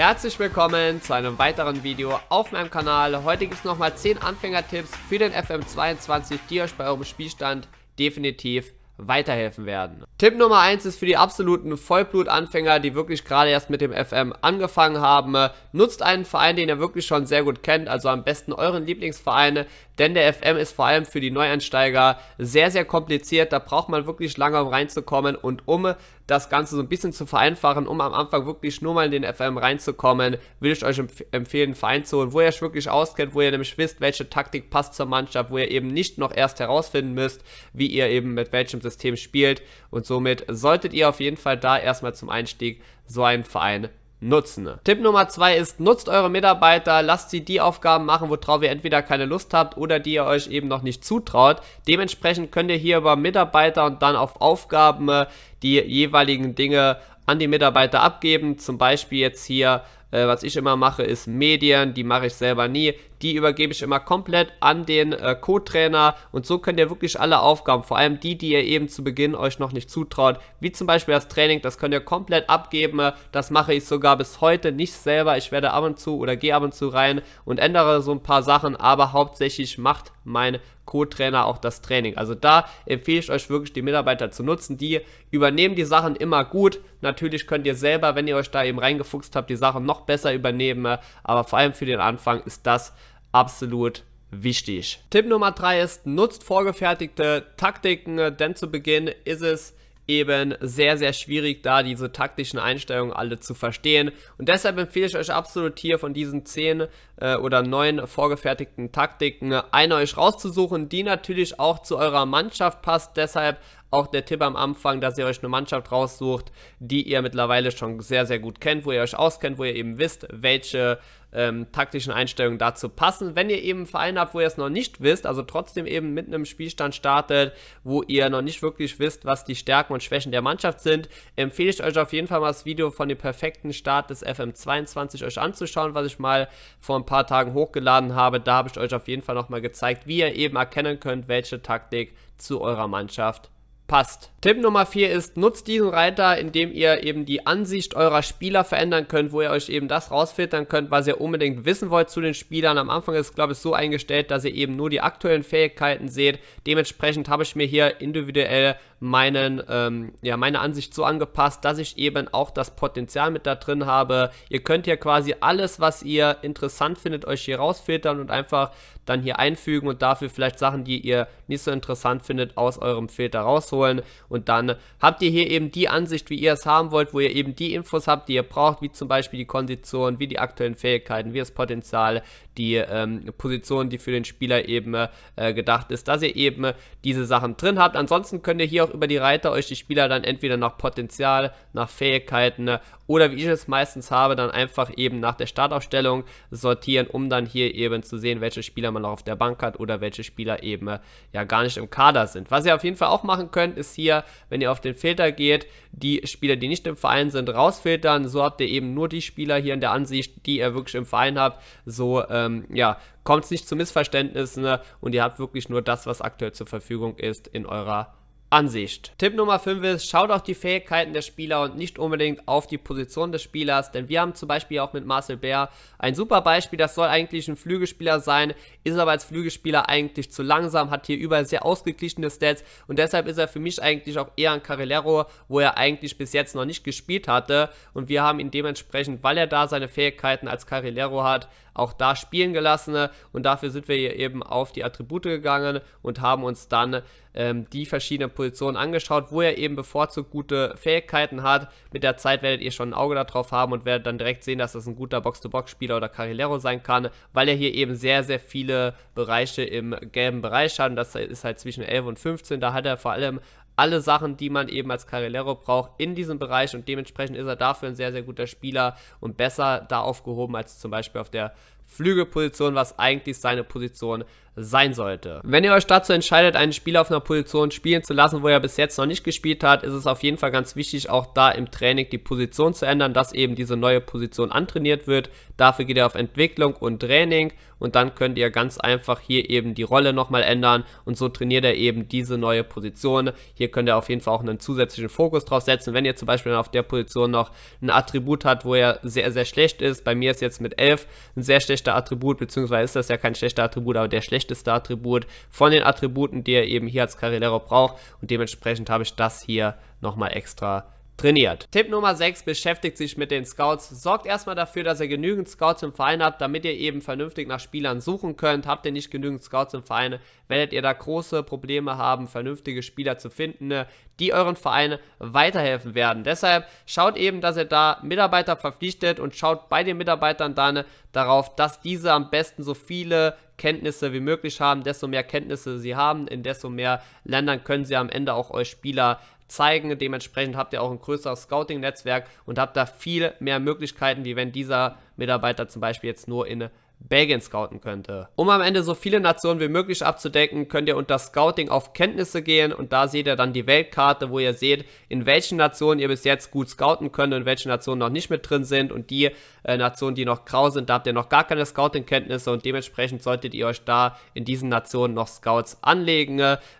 Herzlich willkommen zu einem weiteren Video auf meinem Kanal. Heute gibt es nochmal 10 Anfängertipps für den FM22, die euch bei eurem Spielstand definitiv weiterhelfen werden. Tipp Nummer 1 ist für die absoluten Vollblut-Anfänger, die wirklich gerade erst mit dem FM angefangen haben. Nutzt einen Verein, den ihr wirklich schon sehr gut kennt, also am besten euren Lieblingsverein, denn der FM ist vor allem für die Neuansteiger sehr, sehr kompliziert. Da braucht man wirklich lange, um reinzukommen und um das Ganze so ein bisschen zu vereinfachen, um am Anfang wirklich nur mal in den FM reinzukommen, will ich euch empf empfehlen, Verein zu holen, wo ihr euch wirklich auskennt, wo ihr nämlich wisst, welche Taktik passt zur Mannschaft, wo ihr eben nicht noch erst herausfinden müsst, wie ihr eben mit welchem System spielt und somit solltet ihr auf jeden Fall da erstmal zum Einstieg so einen Verein nutzen. Tipp Nummer zwei ist, nutzt eure Mitarbeiter, lasst sie die Aufgaben machen, worauf ihr entweder keine Lust habt oder die ihr euch eben noch nicht zutraut. Dementsprechend könnt ihr hier über Mitarbeiter und dann auf Aufgaben äh, die jeweiligen Dinge an die Mitarbeiter abgeben. Zum Beispiel jetzt hier äh, was ich immer mache, ist Medien, die mache ich selber nie. Die übergebe ich immer komplett an den äh, Co-Trainer und so könnt ihr wirklich alle Aufgaben, vor allem die, die ihr eben zu Beginn euch noch nicht zutraut, wie zum Beispiel das Training, das könnt ihr komplett abgeben. Das mache ich sogar bis heute nicht selber. Ich werde ab und zu oder gehe ab und zu rein und ändere so ein paar Sachen, aber hauptsächlich macht mein Co-Trainer auch das Training. Also da empfehle ich euch wirklich, die Mitarbeiter zu nutzen. Die übernehmen die Sachen immer gut. Natürlich könnt ihr selber, wenn ihr euch da eben reingefuchst habt, die Sachen noch noch besser übernehmen. Aber vor allem für den Anfang ist das absolut wichtig. Tipp Nummer 3 ist, nutzt vorgefertigte Taktiken, denn zu Beginn ist es eben sehr, sehr schwierig, da diese taktischen Einstellungen alle zu verstehen. Und deshalb empfehle ich euch absolut hier von diesen 10 äh, oder 9 vorgefertigten Taktiken eine euch rauszusuchen, die natürlich auch zu eurer Mannschaft passt. Deshalb auch der Tipp am Anfang, dass ihr euch eine Mannschaft raussucht, die ihr mittlerweile schon sehr, sehr gut kennt, wo ihr euch auskennt, wo ihr eben wisst, welche ähm, taktischen Einstellungen dazu passen. Wenn ihr eben einen Verein habt, wo ihr es noch nicht wisst, also trotzdem eben mit einem Spielstand startet, wo ihr noch nicht wirklich wisst, was die Stärken und Schwächen der Mannschaft sind, empfehle ich euch auf jeden Fall mal das Video von dem perfekten Start des FM22 euch anzuschauen, was ich mal vor ein paar Tagen hochgeladen habe. Da habe ich euch auf jeden Fall nochmal gezeigt, wie ihr eben erkennen könnt, welche Taktik zu eurer Mannschaft passt passt. Tipp Nummer 4 ist, nutzt diesen Reiter, indem ihr eben die Ansicht eurer Spieler verändern könnt, wo ihr euch eben das rausfiltern könnt, was ihr unbedingt wissen wollt zu den Spielern. Am Anfang ist, glaube ich, so eingestellt, dass ihr eben nur die aktuellen Fähigkeiten seht. Dementsprechend habe ich mir hier individuell meinen, ähm, ja, meine Ansicht so angepasst, dass ich eben auch das Potenzial mit da drin habe. Ihr könnt hier quasi alles, was ihr interessant findet, euch hier rausfiltern und einfach dann hier einfügen und dafür vielleicht Sachen, die ihr nicht so interessant findet, aus eurem Filter rausholen. Und dann habt ihr hier eben die Ansicht, wie ihr es haben wollt, wo ihr eben die Infos habt, die ihr braucht, wie zum Beispiel die Kondition, wie die aktuellen Fähigkeiten, wie das Potenzial, die ähm, Position, die für den Spieler eben äh, gedacht ist, dass ihr eben äh, diese Sachen drin habt. Ansonsten könnt ihr hier auch über die Reiter euch die Spieler dann entweder nach Potenzial, nach Fähigkeiten äh, oder wie ich es meistens habe, dann einfach eben nach der Startaufstellung sortieren, um dann hier eben zu sehen, welche Spieler man noch auf der Bank hat oder welche Spieler eben äh, ja gar nicht im Kader sind. Was ihr auf jeden Fall auch machen könnt, ist hier, wenn ihr auf den Filter geht, die Spieler, die nicht im Verein sind, rausfiltern. So habt ihr eben nur die Spieler hier in der Ansicht, die ihr wirklich im Verein habt. So ähm, ähm, ja, kommt es nicht zu Missverständnissen ne? und ihr habt wirklich nur das, was aktuell zur Verfügung ist, in eurer Ansicht. Tipp Nummer 5 ist, schaut auf die Fähigkeiten der Spieler und nicht unbedingt auf die Position des Spielers, denn wir haben zum Beispiel auch mit Marcel Bär ein super Beispiel, das soll eigentlich ein Flügelspieler sein, ist aber als Flügelspieler eigentlich zu langsam, hat hier überall sehr ausgeglichene Stats und deshalb ist er für mich eigentlich auch eher ein Carrilero, wo er eigentlich bis jetzt noch nicht gespielt hatte und wir haben ihn dementsprechend, weil er da seine Fähigkeiten als Carrilero hat, auch da spielen gelassen. Und dafür sind wir hier eben auf die Attribute gegangen und haben uns dann ähm, die verschiedenen Positionen angeschaut, wo er eben bevorzugt gute Fähigkeiten hat. Mit der Zeit werdet ihr schon ein Auge darauf haben und werdet dann direkt sehen, dass das ein guter Box-to-Box-Spieler oder Carrilero sein kann, weil er hier eben sehr, sehr viele Bereiche im gelben Bereich hat. Und das ist halt zwischen 11 und 15. Da hat er vor allem alle Sachen, die man eben als Carrilero braucht in diesem Bereich und dementsprechend ist er dafür ein sehr, sehr guter Spieler und besser da aufgehoben als zum Beispiel auf der Flügelposition, was eigentlich seine Position sein sollte. Wenn ihr euch dazu entscheidet, einen Spieler auf einer Position spielen zu lassen, wo er bis jetzt noch nicht gespielt hat, ist es auf jeden Fall ganz wichtig, auch da im Training die Position zu ändern, dass eben diese neue Position antrainiert wird. Dafür geht ihr auf Entwicklung und Training und dann könnt ihr ganz einfach hier eben die Rolle nochmal ändern und so trainiert er eben diese neue Position. Hier könnt ihr auf jeden Fall auch einen zusätzlichen Fokus drauf setzen, wenn ihr zum Beispiel auf der Position noch ein Attribut hat, wo er sehr, sehr schlecht ist. Bei mir ist jetzt mit 11 ein sehr schlecht schlechter Attribut, beziehungsweise ist das ja kein schlechter Attribut, aber der schlechteste Attribut von den Attributen, die er eben hier als Carrilero braucht. Und dementsprechend habe ich das hier nochmal extra trainiert. Tipp Nummer 6, beschäftigt sich mit den Scouts. Sorgt erstmal dafür, dass ihr genügend Scouts im Verein habt, damit ihr eben vernünftig nach Spielern suchen könnt. Habt ihr nicht genügend Scouts im Verein, werdet ihr da große Probleme haben, vernünftige Spieler zu finden, ne, die euren Verein weiterhelfen werden. Deshalb schaut eben, dass ihr da Mitarbeiter verpflichtet und schaut bei den Mitarbeitern dann darauf, dass diese am besten so viele Kenntnisse wie möglich haben. Desto mehr Kenntnisse sie haben, in desto mehr Ländern können sie am Ende auch euch Spieler zeigen. Dementsprechend habt ihr auch ein größeres Scouting-Netzwerk und habt da viel mehr Möglichkeiten, wie wenn dieser Mitarbeiter zum Beispiel jetzt nur in eine Belgien scouten könnte. Um am Ende so viele Nationen wie möglich abzudecken, könnt ihr unter Scouting auf Kenntnisse gehen und da seht ihr dann die Weltkarte, wo ihr seht, in welchen Nationen ihr bis jetzt gut scouten könnt und welche Nationen noch nicht mit drin sind und die äh, Nationen, die noch grau sind, da habt ihr noch gar keine Scouting-Kenntnisse und dementsprechend solltet ihr euch da in diesen Nationen noch Scouts anlegen.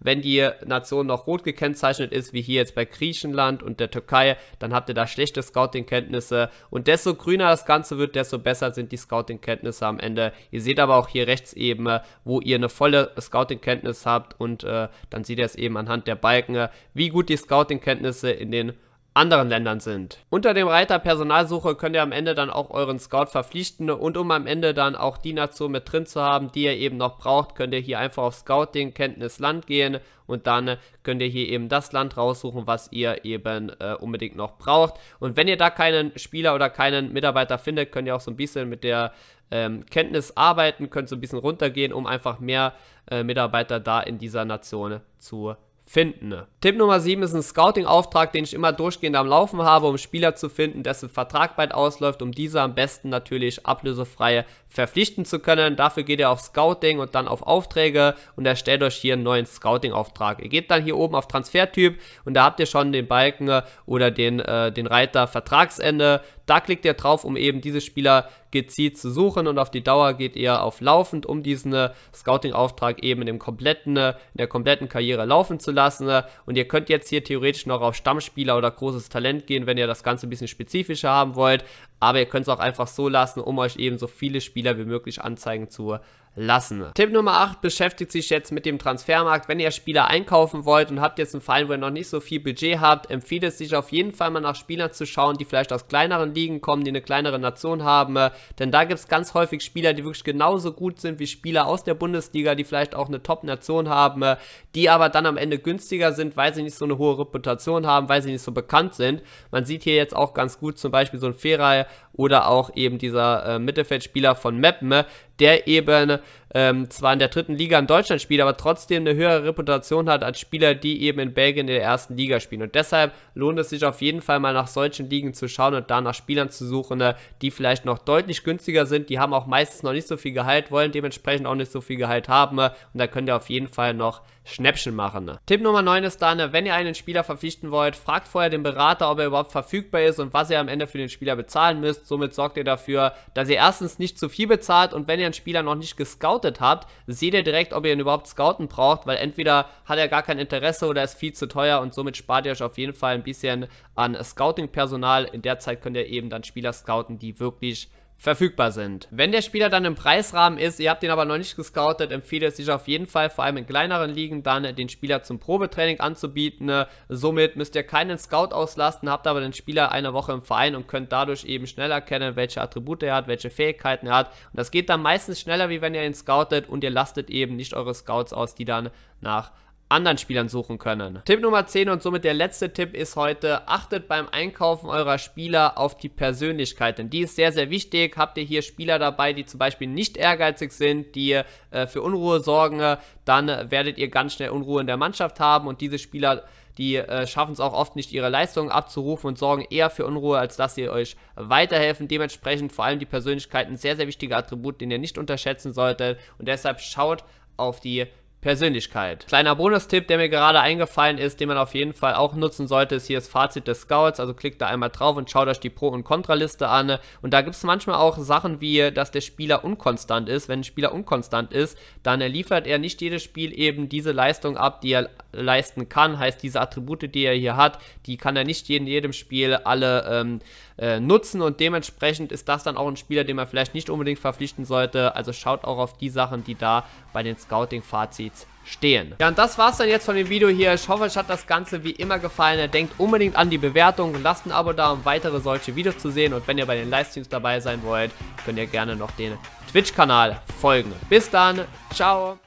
Wenn die Nation noch rot gekennzeichnet ist, wie hier jetzt bei Griechenland und der Türkei, dann habt ihr da schlechte Scouting-Kenntnisse und desto grüner das Ganze wird, desto besser sind die Scouting-Kenntnisse am Ende Wochenende. Ihr seht aber auch hier rechts eben, äh, wo ihr eine volle Scouting-Kenntnis habt und äh, dann seht ihr es eben anhand der Balken, äh, wie gut die Scouting-Kenntnisse in den anderen Ländern sind. Unter dem Reiter Personalsuche könnt ihr am Ende dann auch euren Scout verpflichten und um am Ende dann auch die Nation mit drin zu haben, die ihr eben noch braucht, könnt ihr hier einfach auf Scouting, Kenntnis, Land gehen und dann könnt ihr hier eben das Land raussuchen, was ihr eben äh, unbedingt noch braucht. Und wenn ihr da keinen Spieler oder keinen Mitarbeiter findet, könnt ihr auch so ein bisschen mit der ähm, Kenntnis arbeiten, könnt so ein bisschen runtergehen, um einfach mehr äh, Mitarbeiter da in dieser Nation zu finden. Ne? Tipp Nummer 7 ist ein Scouting-Auftrag, den ich immer durchgehend am Laufen habe, um Spieler zu finden, dessen Vertrag bald ausläuft, um diese am besten natürlich ablösefrei verpflichten zu können. Dafür geht ihr auf Scouting und dann auf Aufträge und erstellt euch hier einen neuen Scouting-Auftrag. Ihr geht dann hier oben auf Transfertyp und da habt ihr schon den Balken äh, oder den, äh, den Reiter Vertragsende. Da klickt ihr drauf, um eben diese Spieler gezielt zu suchen und auf die Dauer geht ihr auf laufend, um diesen äh, Scouting-Auftrag eben in, dem kompletten, äh, in der kompletten Karriere laufen zu lassen. und ihr könnt jetzt hier theoretisch noch auf Stammspieler oder großes Talent gehen, wenn ihr das Ganze ein bisschen spezifischer haben wollt. Aber ihr könnt es auch einfach so lassen, um euch eben so viele Spieler wie möglich anzeigen zu lassen lassen. Tipp Nummer 8 beschäftigt sich jetzt mit dem Transfermarkt. Wenn ihr Spieler einkaufen wollt und habt jetzt einen Verein, wo ihr noch nicht so viel Budget habt, empfiehlt es sich auf jeden Fall mal nach Spielern zu schauen, die vielleicht aus kleineren Ligen kommen, die eine kleinere Nation haben. Äh, denn da gibt es ganz häufig Spieler, die wirklich genauso gut sind wie Spieler aus der Bundesliga, die vielleicht auch eine Top-Nation haben, äh, die aber dann am Ende günstiger sind, weil sie nicht so eine hohe Reputation haben, weil sie nicht so bekannt sind. Man sieht hier jetzt auch ganz gut zum Beispiel so ein Feray oder auch eben dieser äh, Mittelfeldspieler von Meppen, der eben ähm, zwar in der dritten Liga in Deutschland spielt, aber trotzdem eine höhere Reputation hat als Spieler, die eben in Belgien in der ersten Liga spielen. Und deshalb lohnt es sich auf jeden Fall mal nach solchen Ligen zu schauen und da nach Spielern zu suchen, äh, die vielleicht noch deutlich günstiger sind. Die haben auch meistens noch nicht so viel Gehalt, wollen dementsprechend auch nicht so viel Gehalt haben. Äh, und da könnt ihr auf jeden Fall noch Schnäppchen machen. Ne. Tipp Nummer 9 ist dann, äh, wenn ihr einen Spieler verpflichten wollt, fragt vorher den Berater, ob er überhaupt verfügbar ist und was ihr am Ende für den Spieler bezahlen müsst. Somit sorgt ihr dafür, dass ihr erstens nicht zu viel bezahlt und wenn ihr einen Spieler noch nicht gescoutet gescoutet habt, seht ihr direkt, ob ihr ihn überhaupt scouten braucht, weil entweder hat er gar kein Interesse oder ist viel zu teuer und somit spart ihr euch auf jeden Fall ein bisschen an Scouting-Personal. In der Zeit könnt ihr eben dann Spieler scouten, die wirklich verfügbar sind. Wenn der Spieler dann im Preisrahmen ist, ihr habt ihn aber noch nicht gescoutet, empfehle es sich auf jeden Fall, vor allem in kleineren Ligen, dann den Spieler zum Probetraining anzubieten. Somit müsst ihr keinen Scout auslasten, habt aber den Spieler eine Woche im Verein und könnt dadurch eben schnell erkennen, welche Attribute er hat, welche Fähigkeiten er hat. Und das geht dann meistens schneller, wie wenn ihr ihn scoutet und ihr lastet eben nicht eure Scouts aus, die dann nach anderen Spielern suchen können. Tipp Nummer 10 und somit der letzte Tipp ist heute, achtet beim Einkaufen eurer Spieler auf die Persönlichkeit, denn die ist sehr, sehr wichtig. Habt ihr hier Spieler dabei, die zum Beispiel nicht ehrgeizig sind, die äh, für Unruhe sorgen, dann werdet ihr ganz schnell Unruhe in der Mannschaft haben und diese Spieler die äh, schaffen es auch oft nicht, ihre Leistungen abzurufen und sorgen eher für Unruhe, als dass sie euch weiterhelfen. Dementsprechend vor allem die Persönlichkeit ein sehr, sehr wichtiger Attribut, den ihr nicht unterschätzen solltet. Und deshalb schaut auf die Persönlichkeit. Kleiner Bonustipp, der mir gerade eingefallen ist, den man auf jeden Fall auch nutzen sollte, ist hier das Fazit des Scouts. Also klickt da einmal drauf und schaut euch die Pro- und Kontraliste an. Und da gibt es manchmal auch Sachen wie, dass der Spieler unkonstant ist. Wenn ein Spieler unkonstant ist, dann äh, liefert er nicht jedes Spiel eben diese Leistung ab, die er leisten kann. Heißt, diese Attribute, die er hier hat, die kann er nicht in jedem Spiel alle ähm, äh, nutzen. Und dementsprechend ist das dann auch ein Spieler, den man vielleicht nicht unbedingt verpflichten sollte. Also schaut auch auf die Sachen, die da bei den Scouting-Fazits rechts stehen. Ja, und das war's dann jetzt von dem Video hier. Ich hoffe, euch hat das Ganze wie immer gefallen. Denkt unbedingt an die Bewertung und lasst ein Abo da, um weitere solche Videos zu sehen. Und wenn ihr bei den Livestreams dabei sein wollt, könnt ihr gerne noch den Twitch-Kanal folgen. Bis dann, ciao!